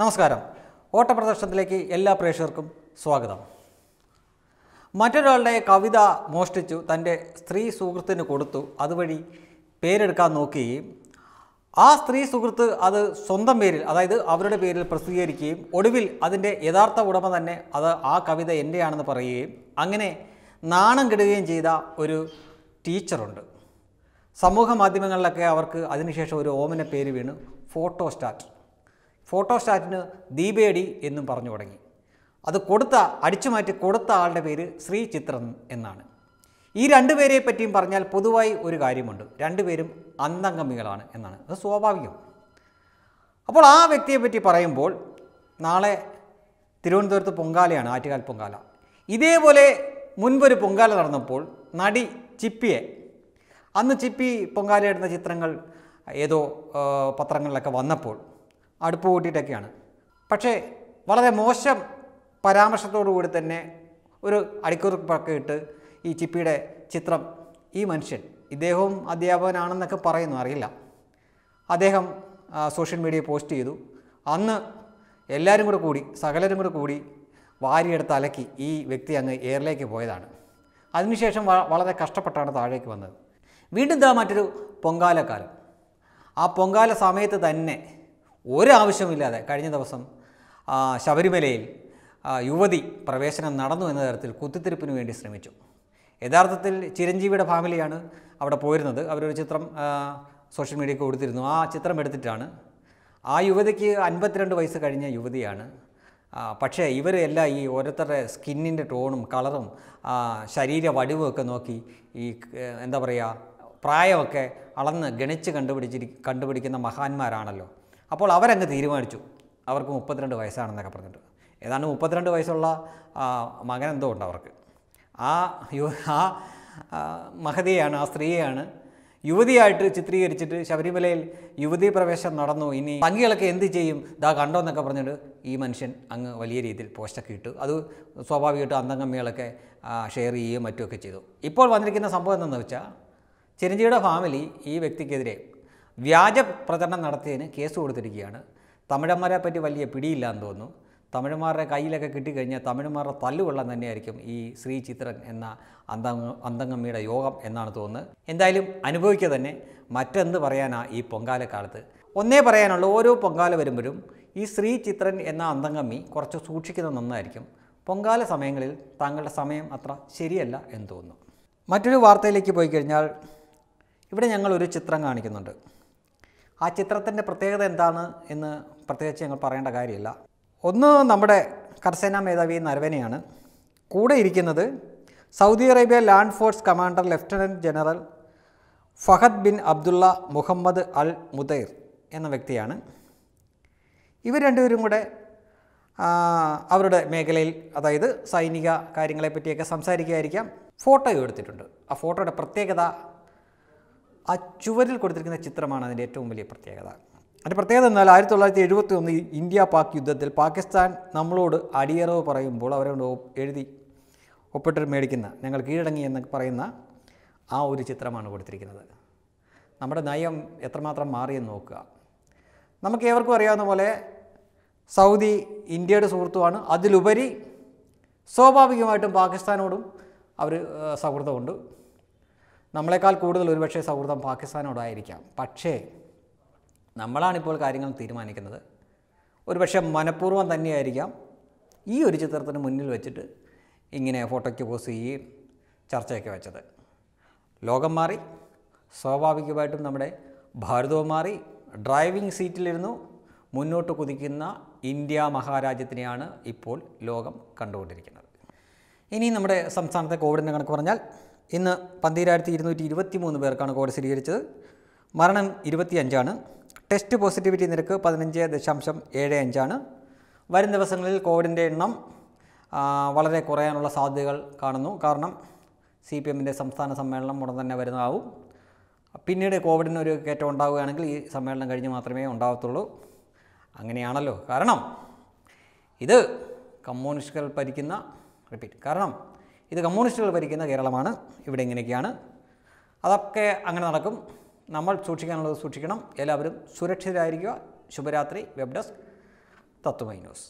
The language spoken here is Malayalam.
നമസ്കാരം ഓട്ടപ്രദർശനത്തിലേക്ക് എല്ലാ പ്രേക്ഷകർക്കും സ്വാഗതം മറ്റൊരാളുടെ കവിത മോഷ്ടിച്ചു തൻ്റെ സ്ത്രീ സുഹൃത്തിന് കൊടുത്തു അതുവഴി പേരെടുക്കാൻ നോക്കുകയും ആ സ്ത്രീ സുഹൃത്ത് അത് സ്വന്തം പേരിൽ അതായത് അവരുടെ പേരിൽ പ്രസിദ്ധീകരിക്കുകയും ഒടുവിൽ അതിൻ്റെ യഥാർത്ഥ ഉടമ തന്നെ അത് ആ കവിത എൻ്റെയാണെന്ന് പറയുകയും അങ്ങനെ നാണം കെടുകയും ചെയ്ത ഒരു ടീച്ചറുണ്ട് സമൂഹ മാധ്യമങ്ങളിലൊക്കെ അവർക്ക് അതിനുശേഷം ഒരു ഓമന പേര് വീണ് ഫോട്ടോ സ്റ്റാറ്റ് ഫോട്ടോസ്റ്റാറ്റിന് ദീപേടി എന്നും പറഞ്ഞു തുടങ്ങി അത് കൊടുത്ത അടിച്ചുമാറ്റി കൊടുത്ത ആളുടെ പേര് ശ്രീ ചിത്രൻ എന്നാണ് ഈ രണ്ടുപേരെ പറ്റിയും പറഞ്ഞാൽ പൊതുവായി ഒരു കാര്യമുണ്ട് രണ്ടുപേരും അന്തംഗമികളാണ് എന്നാണ് അത് സ്വാഭാവികം അപ്പോൾ ആ വ്യക്തിയെ പറ്റി പറയുമ്പോൾ നാളെ തിരുവനന്തപുരത്ത് പൊങ്കാലയാണ് ആറ്റുകാൽ പൊങ്കാല ഇതേപോലെ മുൻപൊരു പൊങ്കാല നടന്നപ്പോൾ നടി ചിപ്പിയെ അന്ന് ചിപ്പി പൊങ്കാലയിടുന്ന ചിത്രങ്ങൾ ഏതോ പത്രങ്ങളിലൊക്കെ വന്നപ്പോൾ അടുപ്പ് കൂട്ടിയിട്ടൊക്കെയാണ് പക്ഷേ വളരെ മോശം പരാമർശത്തോടു കൂടി തന്നെ ഒരു അടിക്കുറിപ്പൊക്കെ ഇട്ട് ഈ ചിപ്പിയുടെ ചിത്രം ഈ മനുഷ്യൻ ഇദ്ദേഹവും അധ്യാപകനാണെന്നൊക്കെ പറയുന്നു അറിയില്ല അദ്ദേഹം സോഷ്യൽ മീഡിയയിൽ പോസ്റ്റ് ചെയ്തു അന്ന് എല്ലാവരും കൂടെ കൂടി സകലരും കൂടെ കൂടി വാരിയെടുത്ത് അലക്കി ഈ വ്യക്തി അങ്ങ് എയറിലേക്ക് പോയതാണ് അതിനുശേഷം വളരെ കഷ്ടപ്പെട്ടാണ് താഴേക്ക് വന്നത് വീണ്ടും ഇതാ മറ്റൊരു പൊങ്കാലക്കാലം ആ പൊങ്കാല സമയത്ത് തന്നെ ഒരാവശ്യമില്ലാതെ കഴിഞ്ഞ ദിവസം ശബരിമലയിൽ യുവതി പ്രവേശനം നടന്നു എന്ന തരത്തിൽ കുത്തിത്തിരിപ്പിന് വേണ്ടി ശ്രമിച്ചു യഥാർത്ഥത്തിൽ ചിരഞ്ജീവിയുടെ ഫാമിലിയാണ് അവിടെ പോയിരുന്നത് അവരൊരു ചിത്രം സോഷ്യൽ മീഡിയയ്ക്ക് കൊടുത്തിരുന്നു ആ ചിത്രം എടുത്തിട്ടാണ് ആ യുവതിക്ക് അൻപത്തിരണ്ട് വയസ്സ് കഴിഞ്ഞ യുവതിയാണ് പക്ഷേ ഇവരെല്ലാം ഈ ഓരോരുത്തരുടെ സ്കിന്നിൻ്റെ ടോണും കളറും ശരീര വടിവുമൊക്കെ നോക്കി ഈ എന്താ പറയുക പ്രായമൊക്കെ അളന്ന് ഗണിച്ച് കണ്ടുപിടിച്ചിരി കണ്ടുപിടിക്കുന്ന മഹാന്മാരാണല്ലോ അപ്പോൾ അവരങ്ങ് തീരുമാനിച്ചു അവർക്ക് മുപ്പത്തിരണ്ട് വയസ്സാണെന്നൊക്കെ പറഞ്ഞിട്ട് ഏതാണ്ട് മുപ്പത്തിരണ്ട് വയസ്സുള്ള മകൻ എന്തോ ഉണ്ട് അവർക്ക് ആ യു ആ മഹതിയാണ് ആ സ്ത്രീയെയാണ് യുവതിയായിട്ട് ചിത്രീകരിച്ചിട്ട് ശബരിമലയിൽ യുവതി പ്രവേശനം നടന്നു ഇനി പങ്കികളൊക്കെ എന്ത് ചെയ്യും ദാ കണ്ടോ എന്നൊക്കെ പറഞ്ഞിട്ട് ഈ മനുഷ്യൻ അങ്ങ് വലിയ രീതിയിൽ പോസ്റ്റൊക്കെ ഇട്ടു അത് സ്വാഭാവികമായിട്ട് അന്തംഗമ്മികളൊക്കെ ഷെയർ ചെയ്യുകയും മറ്റുമൊക്കെ ചെയ്തു ഇപ്പോൾ വന്നിരിക്കുന്ന സംഭവം എന്താണെന്ന് വെച്ചാൽ ചിരഞ്ജിയുടെ ഫാമിലി ഈ വ്യക്തിക്കെതിരെ വ്യാജ പ്രചരണം നടത്തിയതിന് കേസ് കൊടുത്തിരിക്കുകയാണ് തമിഴന്മാരെ പറ്റി വലിയ പിടിയില്ല എന്ന് തോന്നുന്നു തമിഴന്മാരുടെ കയ്യിലൊക്കെ കിട്ടിക്കഴിഞ്ഞാൽ തമിഴന്മാരുടെ തല്ലുകൊള്ളം തന്നെയായിരിക്കും ഈ ശ്രീ ചിത്രൻ എന്ന അന്ത അന്തംഗമ്മിയുടെ യോഗം എന്നാണ് തോന്നുന്നത് എന്തായാലും അനുഭവിക്കുക തന്നെ മറ്റെന്ത് പറയാനാണ് ഈ പൊങ്കാലക്കാലത്ത് ഒന്നേ പറയാനുള്ളൂ ഓരോ പൊങ്കാല വരുമ്പോഴും ഈ ശ്രീ ചിത്രൻ എന്ന അന്തങ്ങമ്മി കുറച്ച് സൂക്ഷിക്കുന്നത് നന്നായിരിക്കും പൊങ്കാല സമയങ്ങളിൽ താങ്കളുടെ സമയം അത്ര ശരിയല്ല എന്ന് തോന്നുന്നു മറ്റൊരു വാർത്തയിലേക്ക് പോയി കഴിഞ്ഞാൽ ഇവിടെ ഞങ്ങളൊരു ചിത്രം കാണിക്കുന്നുണ്ട് ആ ചിത്രത്തിൻ്റെ പ്രത്യേകത എന്താണ് എന്ന് പ്രത്യേകിച്ച് ഞങ്ങൾ പറയേണ്ട കാര്യമില്ല ഒന്ന് നമ്മുടെ കർസേന മേധാവി നരവനെയാണ് കൂടെ ഇരിക്കുന്നത് Saudi Arabia land force commander lieutenant general Fahad bin Abdullah Mohammed al Mutair എന്ന വ്യക്തിയാണ് ഇവർ രണ്ടുപേരും കൂടെ അവരുടെ മേഖലയിൽ അതായത് സൈനിക കാര്യങ്ങളെപ്പറ്റിയൊക്കെ സംസാരിക്കുകയായിരിക്കാം ഫോട്ടോയും എടുത്തിട്ടുണ്ട് ആ ഫോട്ടോയുടെ പ്രത്യേകത ആ ചുവരിൽ കൊടുത്തിരിക്കുന്ന ചിത്രമാണ് അതിൻ്റെ ഏറ്റവും വലിയ പ്രത്യേകത അതിൻ്റെ പ്രത്യേകത എന്നാൽ ആയിരത്തി തൊള്ളായിരത്തി എഴുപത്തി ഒന്ന് ഇന്ത്യ പാക് യുദ്ധത്തിൽ പാകിസ്ഥാൻ നമ്മളോട് അടിയറവ് പറയുമ്പോൾ അവരോട് എഴുതി ഒപ്പിട്ട് മേടിക്കുന്ന ഞങ്ങൾ കീഴടങ്ങി എന്ന് പറയുന്ന ആ ഒരു ചിത്രമാണ് കൊടുത്തിരിക്കുന്നത് നമ്മുടെ നയം എത്രമാത്രം മാറിയെന്ന് നോക്കുക നമുക്ക് ഏവർക്കും അറിയാവുന്ന പോലെ സൗദി ഇന്ത്യയുടെ സുഹൃത്തുമാണ് അതിലുപരി സ്വാഭാവികമായിട്ടും പാകിസ്ഥാനോടും അവർ സൗഹൃദമുണ്ട് നമ്മളെക്കാൾ കൂടുതൽ ഒരുപക്ഷെ സൗഹൃദം പാകിസ്ഥാനോടായിരിക്കാം പക്ഷേ നമ്മളാണിപ്പോൾ കാര്യങ്ങൾ തീരുമാനിക്കുന്നത് ഒരുപക്ഷെ മനഃപൂർവ്വം തന്നെയായിരിക്കാം ഈ ഒരു ചിത്രത്തിന് മുന്നിൽ വെച്ചിട്ട് ഇങ്ങനെ ഫോട്ടോയ്ക്ക് പോസ് ചെയ്യുകയും ചർച്ചയൊക്കെ വെച്ചത് ലോകം മാറി സ്വാഭാവികമായിട്ടും നമ്മുടെ ഭാരതവും മാറി ഡ്രൈവിംഗ് സീറ്റിലിരുന്നു മുന്നോട്ട് കുതിക്കുന്ന ഇന്ത്യ മഹാരാജ്യത്തിനെയാണ് ഇപ്പോൾ ലോകം കണ്ടുകൊണ്ടിരിക്കുന്നത് ഇനി നമ്മുടെ സംസ്ഥാനത്തെ കോവിഡിൻ്റെ കണക്ക് പറഞ്ഞാൽ ഇന്ന് പന്തീരായിരത്തി ഇരുന്നൂറ്റി ഇരുപത്തി മൂന്ന് പേർക്കാണ് കോവിഡ് സ്ഥിരീകരിച്ചത് മരണം ഇരുപത്തിയഞ്ചാണ് ടെസ്റ്റ് പോസിറ്റിവിറ്റി നിരക്ക് പതിനഞ്ച് ദശാംശം ഏഴ് അഞ്ചാണ് വരും ദിവസങ്ങളിൽ കോവിഡിൻ്റെ എണ്ണം വളരെ കുറയാനുള്ള സാധ്യതകൾ കാണുന്നു കാരണം സി പി എമ്മിൻ്റെ സംസ്ഥാന സമ്മേളനം ഉടൻ തന്നെ വരുന്നതാവും പിന്നീട് കോവിഡിന് ഒരു കയറ്റം ഉണ്ടാവുകയാണെങ്കിൽ ഈ സമ്മേളനം കഴിഞ്ഞ് മാത്രമേ ഉണ്ടാകത്തുള്ളൂ അങ്ങനെയാണല്ലോ കാരണം ഇത് കമ്മ്യൂണിസ്റ്റുകൾ ഭരിക്കുന്ന റിപ്പീറ്റ് കാരണം ഇത് കമ്മ്യൂണിസ്റ്റുകൾ ഭരിക്കുന്ന കേരളമാണ് ഇവിടെ ഇങ്ങനെയൊക്കെയാണ് അതൊക്കെ അങ്ങനെ നടക്കും നമ്മൾ സൂക്ഷിക്കാനുള്ളത് സൂക്ഷിക്കണം എല്ലാവരും സുരക്ഷിതരായിരിക്കുക ശുഭരാത്രി വെബ് ഡെസ്ക് തത്വമൈ ന്യൂസ്